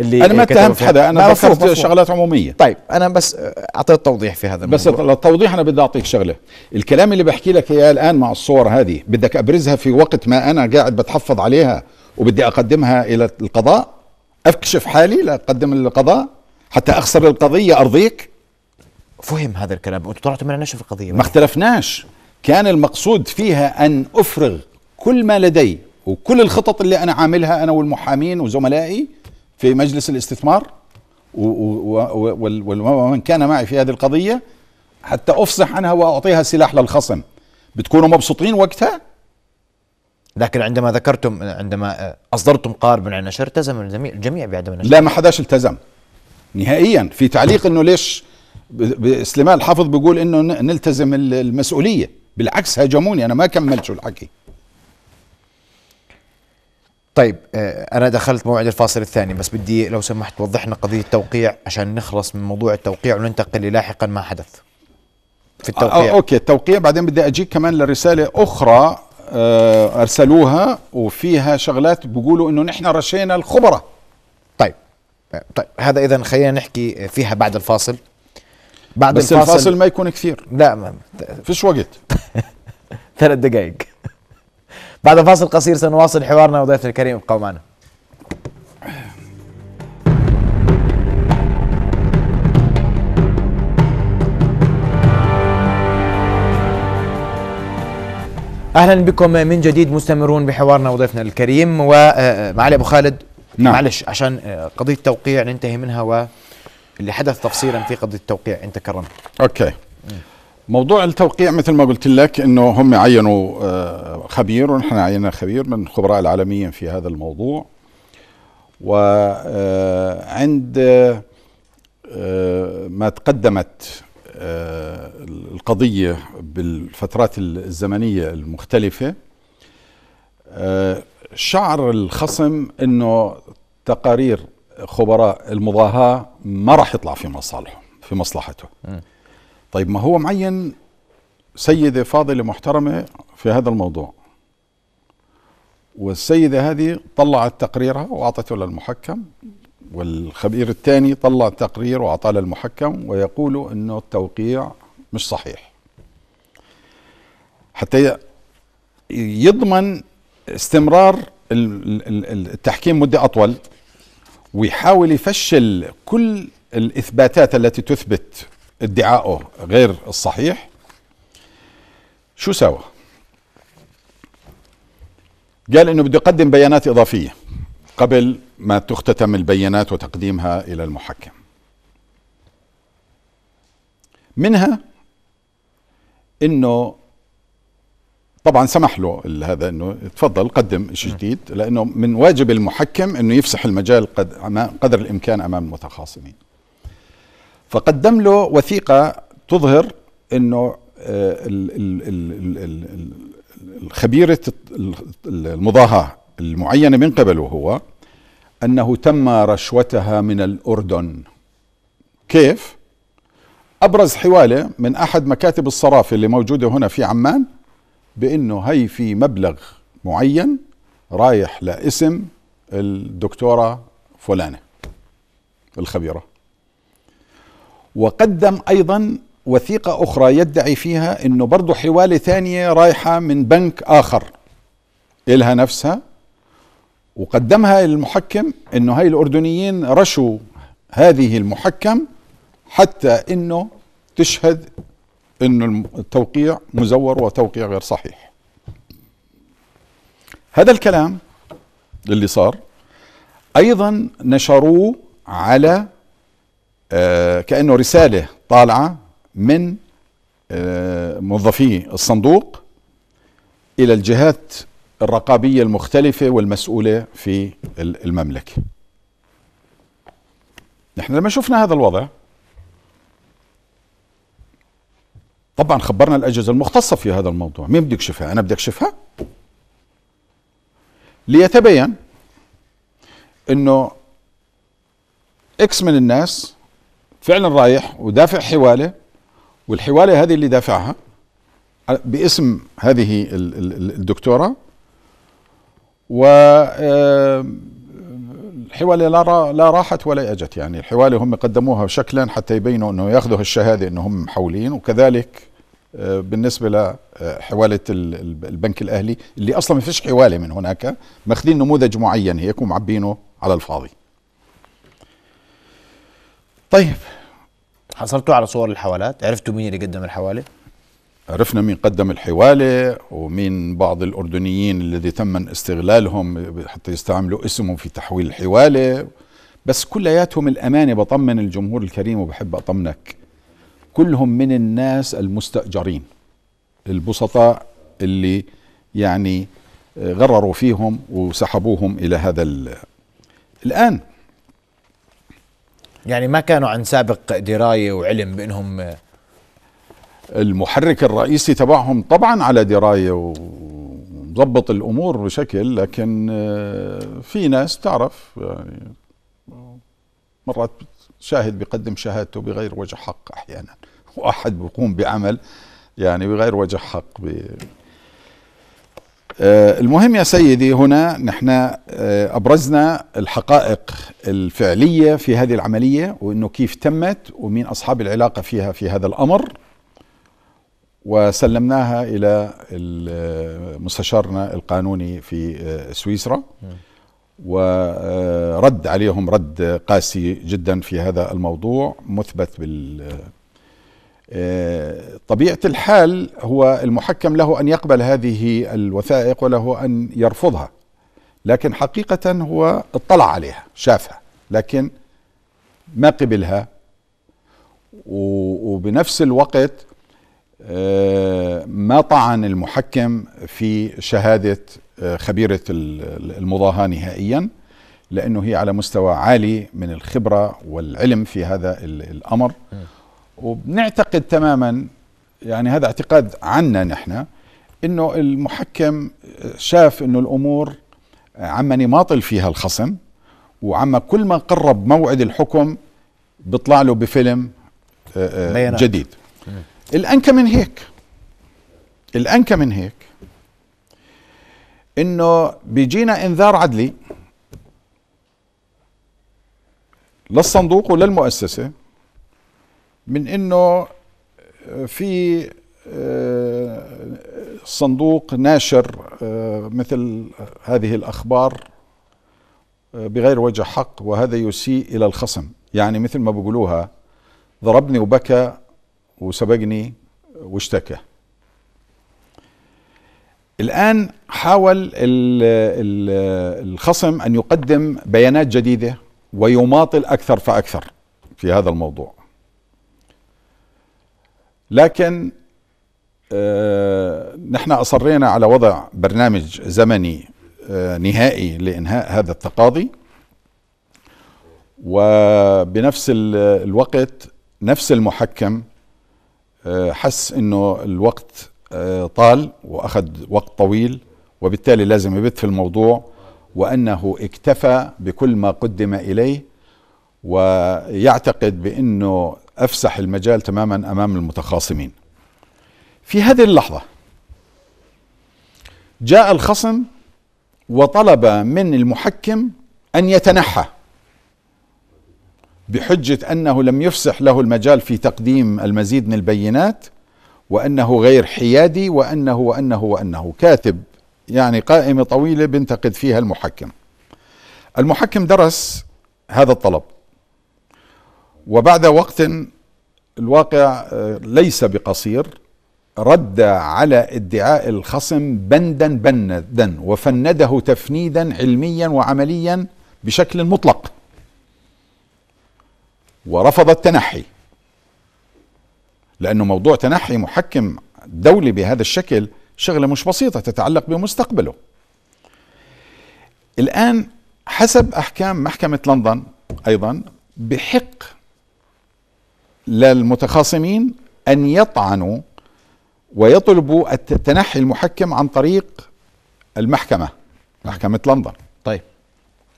اللي انا ما اتهمت حدا انا ذكرت شغلات عموميه طيب انا بس اعطيت توضيح في هذا الموضوع بس التوضيح انا بدي اعطيك شغله الكلام اللي بحكي لك اياه الان مع الصور هذه بدك ابرزها في وقت ما انا قاعد بتحفظ عليها وبدي اقدمها الى القضاء اكشف حالي لاقدم للقضاء حتى اخسر القضيه ارضيك فهم هذا الكلام وانتم طلعتوا من النشر في القضيه ما اختلفناش كان المقصود فيها ان افرغ كل ما لدي وكل الخطط اللي انا عاملها انا والمحامين وزملائي في مجلس الاستثمار ومن كان معي في هذه القضيه حتى افصح عنها واعطيها سلاح للخصم بتكونوا مبسوطين وقتها لكن عندما ذكرتم عندما اصدرتم قرار عن النشر التزم الجميع بعدم النشر لا ما حداش التزم نهائيا في تعليق انه ليش سليمان الحافظ بيقول انه نلتزم المسؤوليه بالعكس هاجموني انا ما كملت شو الحكي طيب آه، انا دخلت موعد الفاصل الثاني بس بدي لو سمحت توضح لنا قضيه التوقيع عشان نخلص من موضوع التوقيع وننتقل لاحقا ما حدث في آه، آه، التوقيع اوكي التوقيع بعدين بدي اجيك كمان لرساله اخرى ارسلوها وفيها شغلات بيقولوا انه نحن رشينا الخبراء طيب هذا اذا خلينا نحكي فيها بعد الفاصل بعد بس الفاصل, الفاصل ما يكون كثير لا ما فيش وقت ثلاث دقائق بعد فاصل قصير سنواصل حوارنا وضيفنا الكريم ابقوا معنا اهلا بكم من جديد مستمرون بحوارنا وضيفنا الكريم ومعالي آه، آه، ابو خالد نعم. معلش عشان آه، قضيه توقيع ننتهي منها واللي حدث تفصيلا في قضيه التوقيع انت كرمت اوكي موضوع التوقيع مثل ما قلت لك انه هم عينوا آه، خبير ونحن عينا خبير من خبراء العالميين في هذا الموضوع وعند آه، ما تقدمت القضية بالفترات الزمنية المختلفة شعر الخصم انه تقارير خبراء المضاهاة ما راح يطلع في مصالحه في مصلحته م. طيب ما هو معين سيدة فاضلة محترمة في هذا الموضوع والسيدة هذه طلعت تقريرها وأعطته للمحكم والخبير الثاني طلع تقرير وأعطاه للمحكم ويقول أنه التوقيع مش صحيح حتى يضمن استمرار التحكيم مدة أطول ويحاول يفشل كل الإثباتات التي تثبت ادعائه غير الصحيح شو سوى قال انه بده يقدم بيانات اضافيه قبل ما تختتم البيانات وتقديمها الى المحكم منها انه طبعا سمح له هذا انه تفضل قدم شيء نعم. جديد لانه من واجب المحكم انه يفسح المجال قدر الامكان امام المتخاصمين فقدم له وثيقه تظهر انه خبيره المضاهاه المعينه من قبله هو انه تم رشوتها من الاردن كيف ابرز حواله من احد مكاتب الصرافه اللي موجوده هنا في عمان بانه هي في مبلغ معين رايح لاسم الدكتوره فلانه الخبيره وقدم ايضا وثيقة أخرى يدعي فيها أنه برضه حوالة ثانية رايحة من بنك آخر إلها نفسها وقدمها المحكم أنه هاي الأردنيين رشوا هذه المحكم حتى أنه تشهد انه التوقيع مزور وتوقيع غير صحيح هذا الكلام اللي صار أيضا نشروه على آه، كأنه رسالة طالعة من آه، موظفي الصندوق إلى الجهات الرقابية المختلفة والمسؤولة في المملكة نحن لما شفنا هذا الوضع طبعا خبرنا الاجهزه المختصه في هذا الموضوع مين بده يكشفها انا بدي اكشفها ليتبين انه اكس من الناس فعلا رايح ودافع حواله والحواله هذه اللي دافعها باسم هذه الدكتوره و الحواله آه، لا لا راحت ولا اجت يعني الحواله هم قدموها شكلا حتى يبينوا انه ياخذوا الشهاده انه هم محولين وكذلك آه، بالنسبة لحوالة آه، البنك الأهلي اللي أصلا ما فيش حوالة من هناك ماخذين نموذج معين هيك ومعبينه على الفاضي طيب حصلتوا على صور الحوالات عرفتوا مين اللي قدم الحواله عرفنا مين قدم الحوالة ومين بعض الأردنيين الذي تم استغلالهم حتى يستعملوا اسمهم في تحويل الحوالة بس كلياتهم الأمانة بطمن الجمهور الكريم وبحب أطمنك كلهم من الناس المستأجرين البسطاء اللي يعني غرروا فيهم وسحبوهم إلى هذا الآن يعني ما كانوا عن سابق دراية وعلم بأنهم المحرك الرئيسي تبعهم طبعا على دراية ومضبط الأمور بشكل لكن آه، في ناس تعرف يعني مرات شاهد بيقدم شهادته بغير وجه حق احيانا واحد بيقوم بعمل يعني بغير وجه حق ب... آه، المهم يا سيدي هنا نحن آه، ابرزنا الحقائق الفعليه في هذه العمليه وانه كيف تمت ومين اصحاب العلاقه فيها في هذا الامر وسلمناها الى آه، مستشارنا القانوني في سويسرا ورد عليهم رد قاسي جدا في هذا الموضوع مثبت بال آه، طبيعة الحال هو المحكم له أن يقبل هذه الوثائق وله أن يرفضها لكن حقيقة هو اطلع عليها شافها لكن ما قبلها وبنفس الوقت آه، ما طعن المحكم في شهادة خبيرة المضاهاة نهائيا لأنه هي على مستوى عالي من الخبرة والعلم في هذا الأمر وبنعتقد تماما يعني هذا اعتقاد عنا نحن أنه المحكم شاف أنه الأمور عما نماطل فيها الخصم وعما كل ما قرب موعد الحكم بيطلع له بفيلم آه، آه، جديد الأنكى من هيك الأنكى من هيك انه بيجينا انذار عدلي للصندوق وللمؤسسة من انه آه، في آه، صندوق ناشر آه، مثل هذه الاخبار بغير وجه حق وهذا يسيء الى الخصم يعني مثل ما بقولوها ضربني وبكى وسبقني واشتكى الآن حاول الخصم أن يقدم بيانات جديدة ويماطل أكثر فأكثر في هذا الموضوع لكن آه، نحن أصرينا على وضع برنامج زمني آه، نهائي لإنهاء هذا التقاضي وبنفس الوقت نفس المحكم آه، حس انه الوقت آه، طال واخذ وقت طويل وبالتالي لازم يبت في الموضوع وانه اكتفى بكل ما قدم اليه ويعتقد بانه افسح المجال تماما امام المتخاصمين. في هذه اللحظه جاء الخصم وطلب من المحكم ان يتنحى بحجه انه لم يفسح له المجال في تقديم المزيد من البينات وأنه غير حيادي وأنه وأنه وأنه كاتب يعني قائمة طويلة بنتقد فيها المحكم المحكم درس هذا الطلب وبعد وقت الواقع آه، ليس بقصير رد على ادعاء الخصم بندا بندا وفنده تفنيدا علميا وعمليا بشكل مطلق ورفض التنحي لأنه موضوع تنحي محكم دولي بهذا الشكل شغلة مش بسيطة تتعلق بمستقبله الآن حسب أحكام محكمة لندن أيضا بحق للمتخاصمين أن يطعنوا ويطلبوا التنحي المحكم عن طريق المحكمة محكمة لندن طيب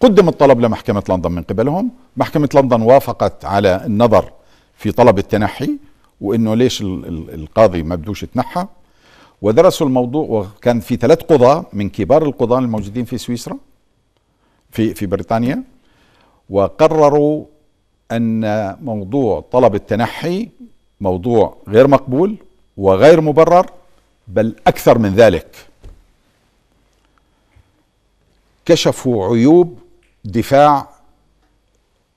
قدم الطلب لمحكمة لندن من قبلهم محكمة لندن وافقت على النظر في طلب التنحي وانه ليش القاضي ما بدوش يتنحى ودرسوا الموضوع وكان في ثلاث قضاة من كبار القضاة الموجودين في سويسرا في في بريطانيا وقرروا ان موضوع طلب التنحي موضوع غير مقبول وغير مبرر بل اكثر من ذلك كشفوا عيوب دفاع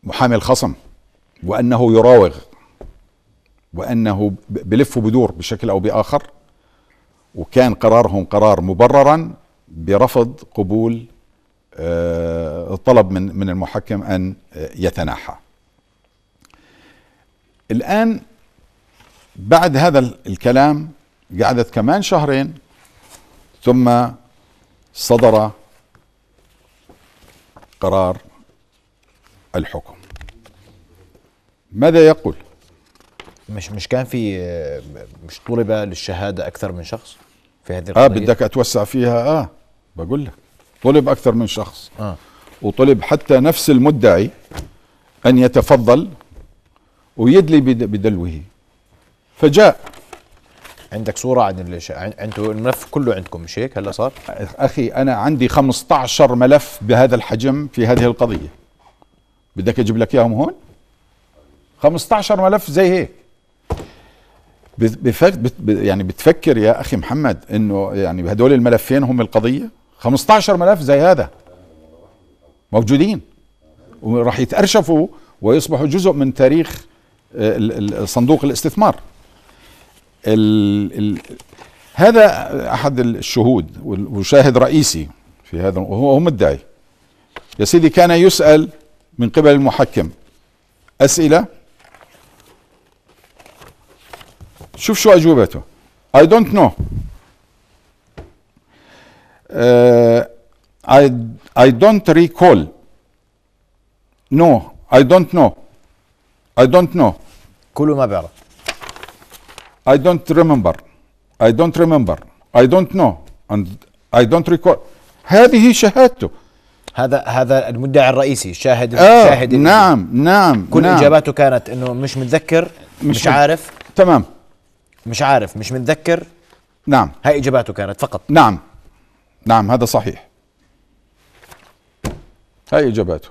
محامي الخصم وانه يراوغ وانه بلف بدور بشكل او باخر وكان قرارهم قرار مبررا برفض قبول آه، الطلب من من المحكم ان آه، يتناحى. الان بعد هذا الكلام قعدت كمان شهرين ثم صدر قرار الحكم ماذا يقول مش مش كان في مش طلب للشهاده اكثر من شخص في هذه آه، القضيه اه بدك اتوسع فيها اه بقول لك طلب اكثر من شخص آه. وطلب حتى نفس المدعي ان يتفضل ويدلي بدلوه فجاء عندك صورة عن الش... انتوا الملف كله عندكم مش هيك هلا صار؟ اخي انا عندي 15 ملف بهذا الحجم في هذه القضية بدك اجيب لك اياهم هون؟ 15 ملف زي هيك بفك يعني بتفكر يا اخي محمد انه يعني هدول الملفين هم القضيه 15 ملف زي هذا موجودين وراح يتارشفوا ويصبحوا جزء من تاريخ آه، صندوق الاستثمار ال ال هذا احد الشهود وشاهد رئيسي في هذا وهو مدعي يا سيدي كان يسال من قبل المحكم اسئله شوف شو اجوبته اي دونت نو اي دونت ريكول نو اي دونت نو اي دونت نو كله ما بعرف اي دونت ريمبر اي دونت ريمبر اي دونت نو اي دونت ريكول هذه شهادته هذا هذا المدعي الرئيسي الشاهد آه نعم نعم كل نعم. اجاباته كانت انه مش متذكر مش, مش عارف تمام مش عارف مش متذكر نعم هاي إجاباته كانت فقط نعم نعم هذا صحيح هاي إجاباته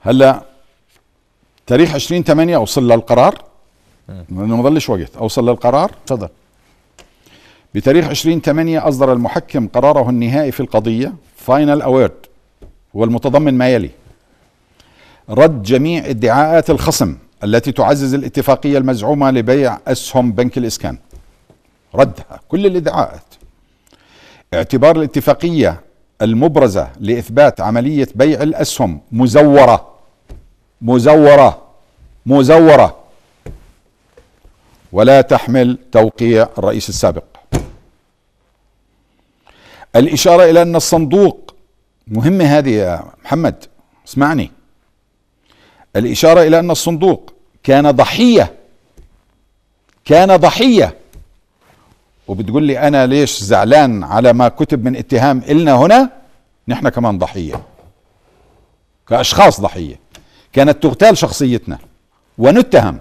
هلا تاريخ 20 8 اوصل للقرار لانه ما ضلش وقت اوصل للقرار تفضل بتاريخ 20 8 اصدر المحكم قراره النهائي في القضيه فاينل اويرد والمتضمن ما يلي رد جميع ادعاءات الخصم التي تعزز الاتفاقية المزعومة لبيع أسهم بنك الإسكان ردها كل الادعاءات اعتبار الاتفاقية المبرزة لإثبات عملية بيع الأسهم مزورة مزورة مزورة ولا تحمل توقيع الرئيس السابق الإشارة إلى أن الصندوق مهمة هذه يا محمد اسمعني الإشارة إلى أن الصندوق كان ضحية كان ضحية وبتقول لي أنا ليش زعلان على ما كتب من اتهام إلنا هنا نحن كمان ضحية كأشخاص ضحية كانت تغتال شخصيتنا ونتهم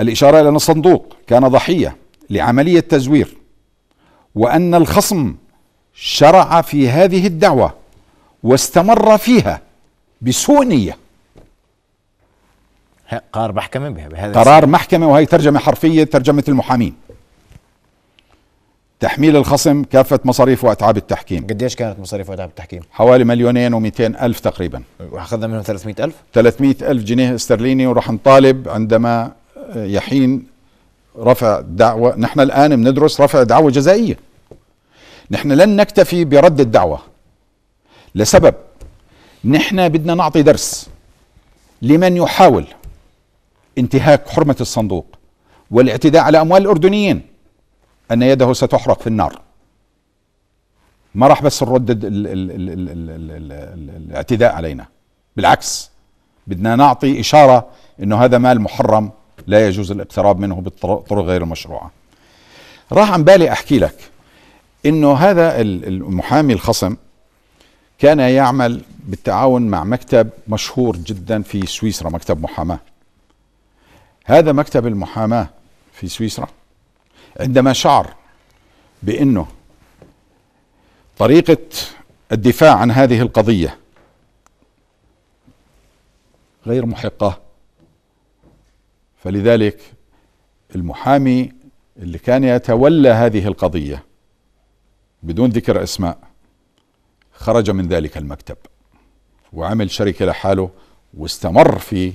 الإشارة إلى أن الصندوق كان ضحية لعملية تزوير وأن الخصم شرع في هذه الدعوة واستمر فيها بسوء نية قرار محكمة بهذا قرار محكمة وهي ترجمة حرفية ترجمة المحامين تحميل الخصم كافة مصاريف وأتعاب التحكيم قديش كانت مصاريف وأتعاب التحكيم؟ حوالي مليونين ومئتين ألف تقريبا وأخذنا منهم ثلاثمائة ألف؟ ثلاثمائة ألف جنيه استرليني وراح نطالب عندما آه، يحين رفع دعوة نحن الآن بندرس رفع دعوة جزائية نحن لن نكتفي برد الدعوة لسبب نحن بدنا نعطي درس لمن يحاول انتهاك حرمة الصندوق والاعتداء على أموال الأردنيين أن يده ستحرق في النار ما راح بس نرد الاعتداء علينا بالعكس بدنا نعطي إشارة أنه هذا مال محرم لا يجوز الاقتراب منه بالطرق غير المشروعة راح عن بالي أحكي لك انه هذا المحامي الخصم كان يعمل بالتعاون مع مكتب مشهور جدا في سويسرا مكتب محاماه هذا مكتب المحاماه في سويسرا عندما شعر بانه طريقه الدفاع عن هذه القضيه غير محقه فلذلك المحامي اللي كان يتولى هذه القضيه بدون ذكر اسماء خرج من ذلك المكتب وعمل شركه لحاله واستمر في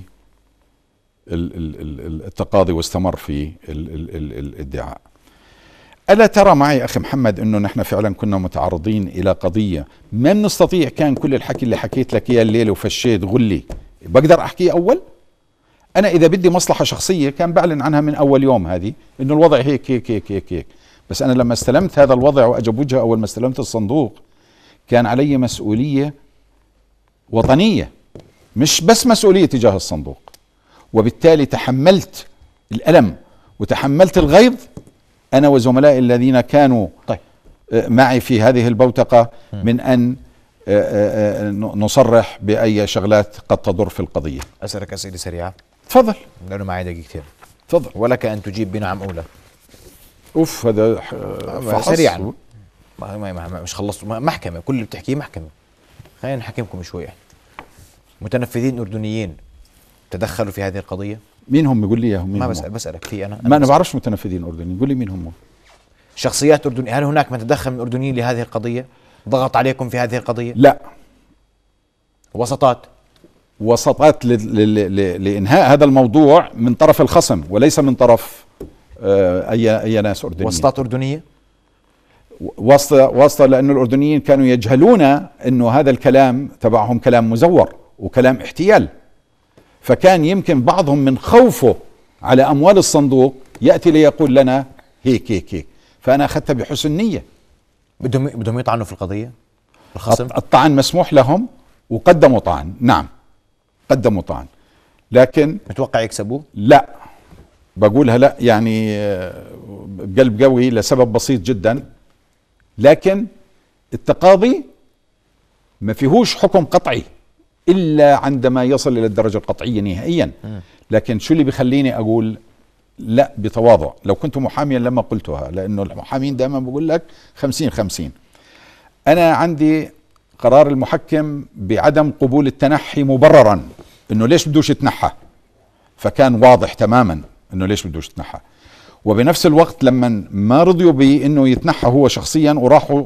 التقاضي واستمر في الادعاء ألا ترى معي أخي محمد أنه نحن فعلا كنا متعرضين إلى قضية ما بنستطيع كان كل الحكي اللي حكيت لك إياه الليلة وفشيت غلي بقدر أحكيه أول أنا إذا بدي مصلحة شخصية كان بعلن عنها من أول يوم هذه أنه الوضع هيك هيك هيك هيك, هيك. بس أنا لما استلمت هذا الوضع وأجب وجهه أول ما استلمت الصندوق كان علي مسؤولية وطنية مش بس مسؤولية تجاه الصندوق وبالتالي تحملت الألم وتحملت الغيظ أنا وزملائي الذين كانوا طيب. آه، معي في هذه البوتقة من أن آه، آه، نصرح بأي شغلات قد تضر في القضية أسألك أسئلة سريعة تفضل لأنه معي دقيقتين تفضل ولك أن تجيب بنعم أولى اوف هذا آه، فحص سريعا ما ما ما مش خلصت محكمه كل اللي بتحكيه محكمه خلينا نحاكمكم شويه متنفذين اردنيين تدخلوا في هذه القضيه مين هم قول لي اياهم مين ما هم بسأل بسالك في انا, أنا ما انا بعرفش متنفذين اردنيين قول لي مين هم شخصيات اردنيه هل هناك من تدخل من اردنيين لهذه القضيه ضغط عليكم في هذه القضيه لا وسطات وسطات لانهاء هذا الموضوع من طرف الخصم وليس من طرف آه، اي اي ناس اردنيين وسطات اردنيه واسطه واسطه لانه الاردنيين كانوا يجهلون انه هذا الكلام تبعهم كلام مزور وكلام احتيال فكان يمكن بعضهم من خوفه على اموال الصندوق ياتي ليقول لنا هيك هيك هيك فانا اخذتها بحسن نيه بدهم بدهم يطعنوا في القضيه الخصم الطعن مسموح لهم وقدموا طعن نعم قدموا طعن لكن متوقع يكسبوه لا بقولها لا يعني بقلب قوي لسبب بسيط جدا لكن التقاضي ما فيهوش حكم قطعي الا عندما يصل الى الدرجه القطعيه نهائيا لكن شو اللي بيخليني اقول لا بتواضع لو كنت محاميا لما قلتها لانه المحامين دائما بقول لك 50 50 انا عندي قرار المحكم بعدم قبول التنحي مبررا انه ليش بدوش يتنحى فكان واضح تماما انه ليش بده يتنحى وبنفس الوقت لما ما رضيوا بانه يتنحى هو شخصيا وراحوا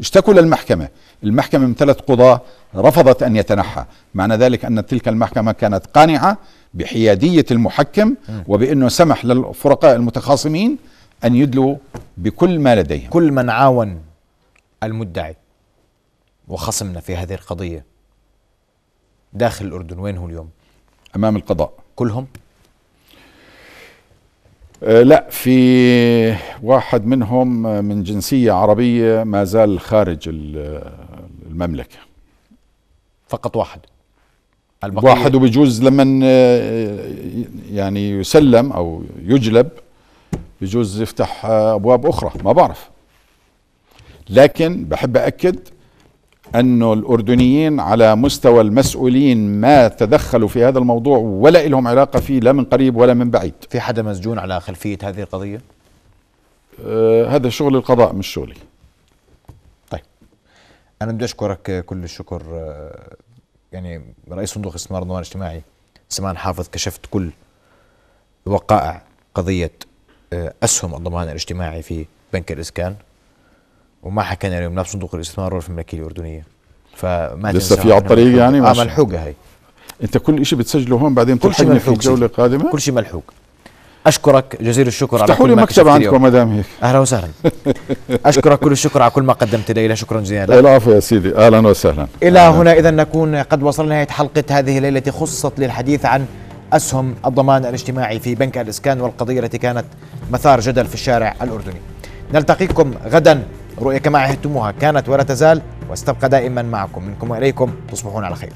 اشتكوا للمحكمه المحكمه من ثلاث قضاه رفضت ان يتنحى معنى ذلك ان تلك المحكمه كانت قانعه بحياديه المحكم وبانه سمح للفرقاء المتخاصمين ان يدلوا بكل ما لديهم كل من عاون المدعي وخصمنا في هذه القضيه داخل الاردن وين هو اليوم امام القضاء كلهم آه، لا في واحد منهم آه، من جنسية عربية ما زال خارج آه، المملكة فقط واحد واحد وبجوز لما يعني يسلم أو يجلب بجوز يفتح أبواب أخرى ما بعرف لكن بحب أكد أنه الأردنيين على مستوى المسؤولين ما تدخلوا في هذا الموضوع ولا لهم علاقة فيه لا من قريب ولا من بعيد في حدا مسجون على خلفية هذه القضية؟ آه هذا شغل القضاء مش شغلي طيب أنا بدي أشكرك كل الشكر آه، يعني رئيس صندوق استثمار الضمان الاجتماعي سمان حافظ كشفت كل وقائع قضية آه، أسهم الضمان الاجتماعي في بنك الإسكان وما حكينا يعني اليوم لا صندوق الاستثمار ولا في الملكيه الاردنيه فما لسه في على الطريق يعني اه ملحوقه هي انت كل شيء بتسجله هون بعدين كل شيء في الجوله القادمه كل شيء ملحوق اشكرك جزيل الشكر على كل لي مكتب عندكم ما دام هيك اهلا وسهلا اشكرك كل الشكر على كل ما قدمت لي شكرا جزيلا العفو يا سيدي اهلا وسهلا الى هنا اذا نكون قد وصلنا نهايه حلقه هذه الليله التي خصصت للحديث عن اسهم الضمان الاجتماعي في بنك الاسكان والقضيه التي كانت مثار جدل في الشارع الاردني نلتقيكم غدا رؤية كما عهدتموها كانت ولا تزال واستبقى دائما معكم منكم وإليكم تصبحون على خير